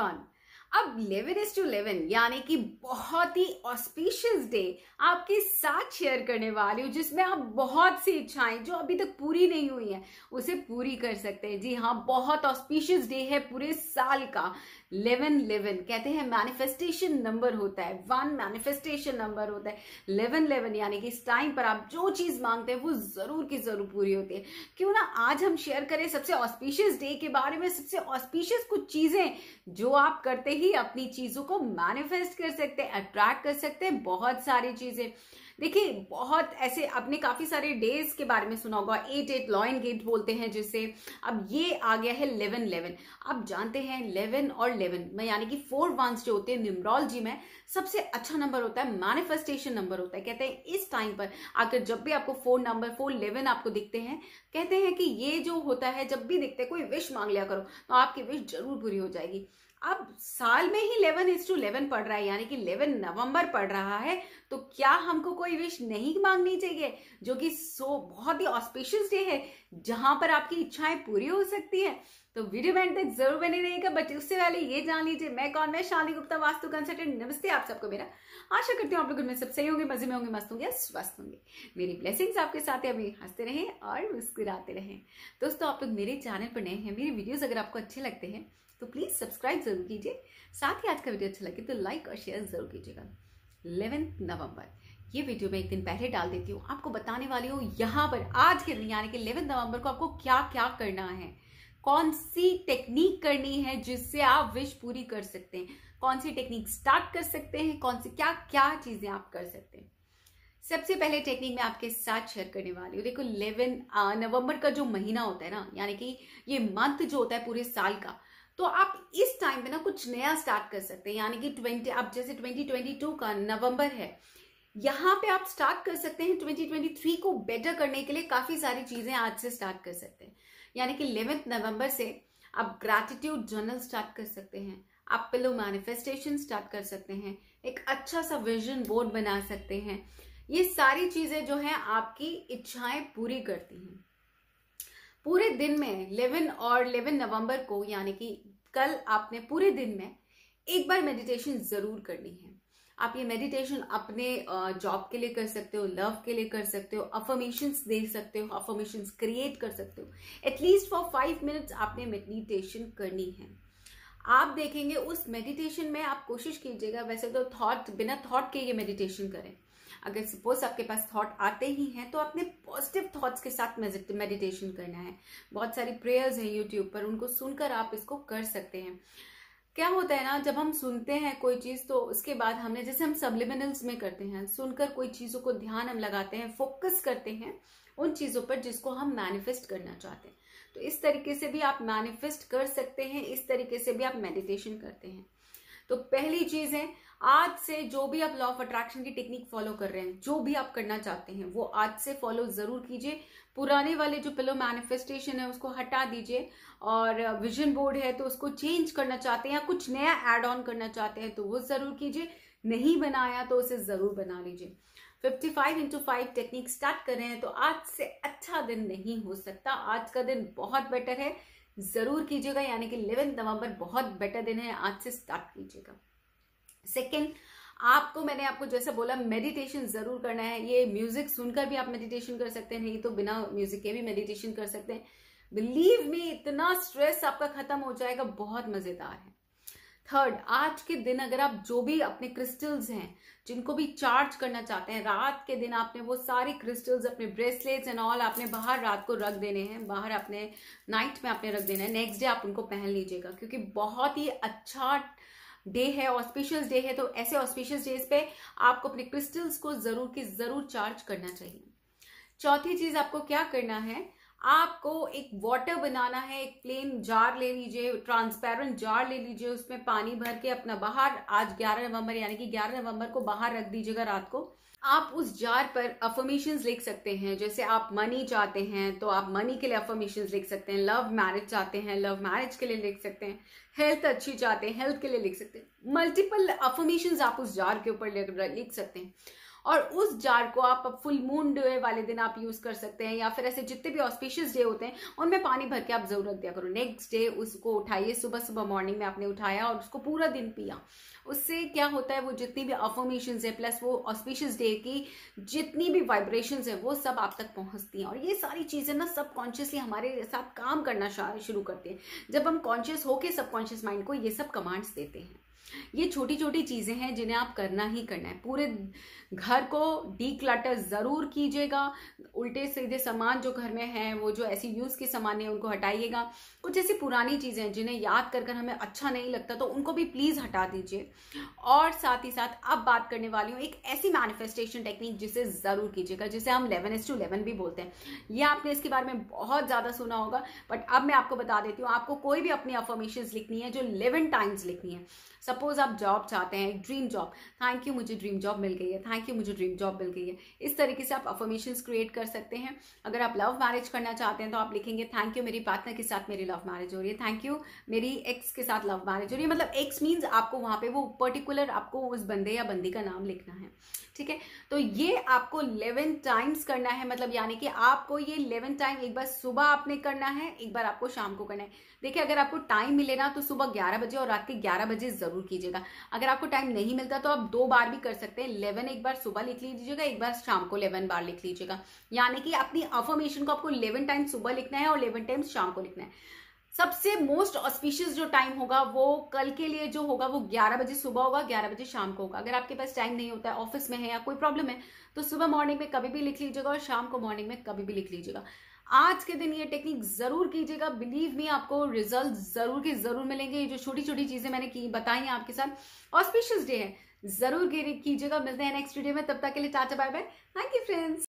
everyone. अब लेवन is to लेवन यानी कि बहुत ही ऑस्पिशियस डे आपके साथ शेयर करने वाली हूँ जिसमें आप बहुत सी इच्छाएं जो अभी तक पूरी नहीं हुई है उसे पूरी कर सकते हैं जी हाँ बहुत ऑस्पिशियस डे है पूरे साल का लेवन लेवन कहते हैं मैनिफेस्टेशन नंबर होता है वन मैनिफेस्टेशन नंबर होता है लेवन लेवन यानी कि इस टाइम पर आप जो चीज मांगते हैं वो जरूर की जरूर पूरी होती है क्यों ना आज हम शेयर करें सबसे ऑस्पिशियस डे के बारे में सबसे ऑस्पिशियस कुछ चीजें जो आप करते ही अपनी चीज़ों को मैनिफेस्ट कर सकते हैं अट्रैक्ट कर सकते हैं बहुत सारी चीज़ें देखिए बहुत ऐसे आपने काफ़ी सारे डेज के बारे में सुना होगा एट एट लॉइन गेट बोलते हैं जिसे अब ये आ गया है लेवन लेवन आप जानते हैं लेवन और लेवन में यानी कि फोर वंस जो होते हैं न्यूमरोलॉजी में सबसे अच्छा नंबर होता है मैनिफेस्टेशन नंबर होता है कहते हैं इस टाइम पर आकर जब भी आपको फोर नंबर फोर लेवन आपको दिखते हैं कहते हैं कि ये जो होता है जब भी दिखते हैं कोई विश मांग लिया करो तो आपकी विश जरूर पूरी हो जाएगी अब साल में ही इलेवन इज टू इलेवन पढ़ रहा है यानी कि इलेवन नवंबर पढ़ रहा है तो क्या हमको कोई विश नहीं मांगनी चाहिए जो कि सो बहुत ही ऑस्पिशियस डे है जहां पर आपकी इच्छाएं पूरी हो सकती है तो वीडियो बैंड तक जरूर बने रहेगा बट उससे पहले ये जान लीजिए मैं कौन मैं शाली गुप्ता वास्तु कंसल्टेंट नमस्ते आप सबको मेरा आशा करती हूँ आप लोग में सब सही होंगे मजे में होंगे मस्त होंगे स्वस्थ होंगे मेरी ब्लेसिंग्स आपके साथ है अभी हंसते रहें और मुस्कुराते रहें दोस्तों आप लोग मेरे चैनल पर नए हैं मेरे वीडियोज अगर आपको अच्छे लगते हैं तो प्लीज़ सब्सक्राइब जरूर कीजिए साथ ही आज का वीडियो अच्छा लगे तो लाइक और शेयर जरूर कीजिएगा इलेवेंथ नवंबर ये वीडियो मैं एक दिन पहले डाल देती हूँ आपको बताने वाली हूँ यहाँ पर आज के दिन यानी कि इलेवेंथ नवंबर को आपको क्या क्या करना है कौन सी टेक्निक करनी है जिससे आप विश पूरी कर सकते हैं कौन सी टेक्निक स्टार्ट कर सकते हैं कौन सी क्या क्या चीजें आप कर सकते हैं सबसे पहले टेक्निक मैं आपके साथ शेयर करने वाली हूँ देखो इलेवन नवंबर का जो महीना होता है ना यानी कि ये मंथ जो होता है पूरे साल का तो आप इस टाइम पे ना कुछ नया स्टार्ट कर सकते हैं यानी कि ट्वेंटी आप जैसे ट्वेंटी ट्वेंटी टू का नवंबर है यहाँ पे आप स्टार्ट कर सकते हैं 2023 को बेटर करने के लिए काफी सारी चीजें आज से स्टार्ट कर सकते हैं यानी कि इलेवेंथ नवंबर से आप ग्रेटिट्यूड जर्नल स्टार्ट कर सकते हैं आप पिलो मैनिफेस्टेशन स्टार्ट कर सकते हैं एक अच्छा सा विजन बोर्ड बना सकते हैं ये सारी चीजें जो है आपकी इच्छाएं पूरी करती हैं पूरे दिन में इलेवन और इलेवन नवंबर को यानी कि कल आपने पूरे दिन में एक बार मेडिटेशन ज़रूर करनी है आप ये मेडिटेशन अपने जॉब के लिए कर सकते हो लव के लिए कर सकते हो अफर्मेशन दे सकते हो अफर्मेशन क्रिएट कर सकते हो एटलीस्ट फॉर फाइव मिनट्स आपने मेडिटेशन करनी है आप देखेंगे उस मेडिटेशन में आप कोशिश कीजिएगा वैसे तो थॉट बिना थॉट के ये मेडिटेशन करें अगर सपोज आपके पास थॉट आते ही हैं तो आपने पॉजिटिव थॉट्स के साथ मेडिटेशन करना है बहुत सारी प्रेयर्स हैं यूट्यूब पर उनको सुनकर आप इसको कर सकते हैं क्या होता है ना जब हम सुनते हैं कोई चीज़ तो उसके बाद हमने जैसे हम सबलिमिनल्स में करते हैं सुनकर कोई चीज़ों को ध्यान हम लगाते हैं फोकस करते हैं उन चीज़ों पर जिसको हम मैनिफेस्ट करना चाहते हैं तो इस तरीके से भी आप मैनिफेस्ट कर सकते हैं इस तरीके से भी आप मेडिटेशन करते हैं तो पहली चीज है आज से जो भी आप लॉ ऑफ अट्रैक्शन की टेक्निक फॉलो कर रहे हैं जो भी आप करना चाहते हैं वो आज से फॉलो जरूर कीजिए पुराने वाले जो पिलो मैनिफेस्टेशन है उसको हटा दीजिए और विजन बोर्ड है तो उसको चेंज करना चाहते हैं या कुछ नया एड ऑन करना चाहते हैं तो वो जरूर कीजिए नहीं बनाया तो उसे जरूर बना लीजिए 55 five into five technique start कर रहे हैं तो आज से अच्छा दिन नहीं हो सकता आज का दिन बहुत बेटर है ज़रूर कीजिएगा यानी कि इलेवेंथ नवंबर बहुत बेटर दिन है आज से स्टार्ट कीजिएगा सेकेंड आपको मैंने आपको जैसा बोला मेडिटेशन जरूर करना है ये म्यूजिक सुनकर भी आप मेडिटेशन कर सकते हैं नहीं तो बिना म्यूजिक के भी मेडिटेशन कर सकते हैं बिलीव मी इतना स्ट्रेस आपका खत्म हो जाएगा बहुत मजेदार है थर्ड आज के दिन अगर आप जो भी अपने क्रिस्टल्स हैं जिनको भी चार्ज करना चाहते हैं रात के दिन आपने वो सारे क्रिस्टल्स अपने ब्रेसलेट्स एंड ऑल आपने बाहर रात को रख देने हैं बाहर अपने नाइट में आपने रख देना है नेक्स्ट डे आप उनको पहन लीजिएगा क्योंकि बहुत ही अच्छा डे है ऑस्पिशियस डे है तो ऐसे ऑस्पिशियस डेज पे आपको अपने क्रिस्टल्स को जरूर की जरूर चार्ज करना चाहिए चौथी चीज आपको क्या करना है आपको एक वाटर बनाना है एक प्लेन जार ले लीजिए ट्रांसपेरेंट जार ले लीजिए उसमें पानी भर के अपना बाहर आज 11 नवंबर यानी कि 11 नवंबर को बाहर रख दीजिएगा रात को आप उस जार पर अफर्मेशन लिख सकते हैं जैसे आप मनी चाहते हैं तो आप मनी के लिए अफर्मेशन लिख सकते हैं लव मैरिज चाहते हैं लव मैरिज के लिए लिख सकते हैं हेल्थ अच्छी चाहते हैं हेल्थ के लिए लिख सकते हैं मल्टीपल अफर्मेशन आप उस जार के ऊपर लिख सकते हैं और उस जार को आप फुल मून डे वाले दिन आप यूज कर सकते हैं या फिर ऐसे जितने भी ऑस्पिशियस डे होते हैं उनमें पानी भर के आप जरूर रख दिया करो नेक्स्ट डे उसको उठाइए सुबह सुबह मॉर्निंग में आपने उठाया और उसको पूरा दिन पिया उससे क्या होता है वो जितनी भी अफॉर्मेशन है प्लस वो ऑस्पिशियस डे की जितनी भी वाइब्रेशन है वो सब आप तक पहुंचती हैं और ये सारी चीजें ना सबकॉन्शियसली हमारे साथ काम करना शुरू करते हैं जब हम कॉन्शियस होके सबकॉन्शियस माइंड को ये सब कमांड्स देते हैं ये छोटी छोटी चीज़ें हैं जिन्हें आप करना ही करना है पूरे घर को डी क्लटर ज़रूर कीजिएगा उल्टे सीधे सामान जो घर में है वो जो ऐसी यूज़ के सामान है उनको हटाइएगा कुछ ऐसी पुरानी चीज़ें हैं जिन्हें याद कर कर हमें अच्छा नहीं लगता तो उनको भी प्लीज़ हटा दीजिए और साथ ही साथ अब बात करने वाली हूँ एक ऐसी मैनिफेस्टेशन टेक्निक जिसे ज़रूर कीजिएगा जिसे हम लेवन एस टू लेवन भी बोलते हैं ये आपने इसके बारे में बहुत ज़्यादा सुना होगा बट अब मैं आपको बता देती हूँ आपको कोई भी अपनी अफॉर्मेशन लिखनी है जो लेवन टाइम्स लिखनी है सब सपोज आप जॉब चाहते हैं ड्रीम जॉब थैंक यू मुझे ड्रीम जॉब मिल गई है थैंक यू मुझे ड्रीम जॉब मिल गई है इस तरीके से आप अफॉर्मेशन क्रिएट कर सकते हैं अगर आप लव मैरिज करना चाहते हैं तो आप लिखेंगे थैंक यू मेरी पार्टनर के साथ मेरी लव मैरिज हो रही है थैंक यू मेरी एक्स के साथ लव मैरिज हो रही है मतलब एक्स मीन्स आपको वहाँ पे वो पर्टिकुलर आपको उस बंदे या बंदी का नाम लिखना है ठीक है तो ये आपको 11 टाइम्स करना है मतलब यानी कि आपको ये लेवन टाइम एक बार सुबह आपने करना है एक बार आपको शाम को करना है देखिए अगर आपको टाइम मिले ना तो सुबह ग्यारह बजे और रात के ग्यारह बजे जरूर कीजिएगा अगर आपको टाइम नहीं मिलता तो आप दो बार भी कर सकते हैं इलेवन एक बार सुबह लिख लीजिएगा एक बार शाम को इलेवन बार लिख लीजिएगा यानी कि अपनी अफर्मेशन को आपको इलेवन टाइम सुबह लिखना है और इलेवन टाइम शाम को लिखना है सबसे मोस्ट ऑस्पिशियस जो टाइम होगा वो कल के लिए जो होगा वो 11 बजे सुबह होगा 11 बजे शाम को होगा अगर आपके पास टाइम नहीं होता है ऑफिस में है या कोई प्रॉब्लम है तो सुबह मॉर्निंग में कभी भी लिख लीजिएगा और शाम को मॉर्निंग में कभी भी लिख लीजिएगा आज के दिन ये टेक्निक जरूर कीजिएगा बिलीव मी आपको रिजल्ट जरूर के जरूर मिलेंगे ये जो छोटी छोटी चीजें मैंने की बताई हैं आपके साथ ऑस्पिशियस डे है जरूर कीजिएगा मिलते हैं नेक्स्ट वीडियो में तब तक के लिए tata bye bye thank you friends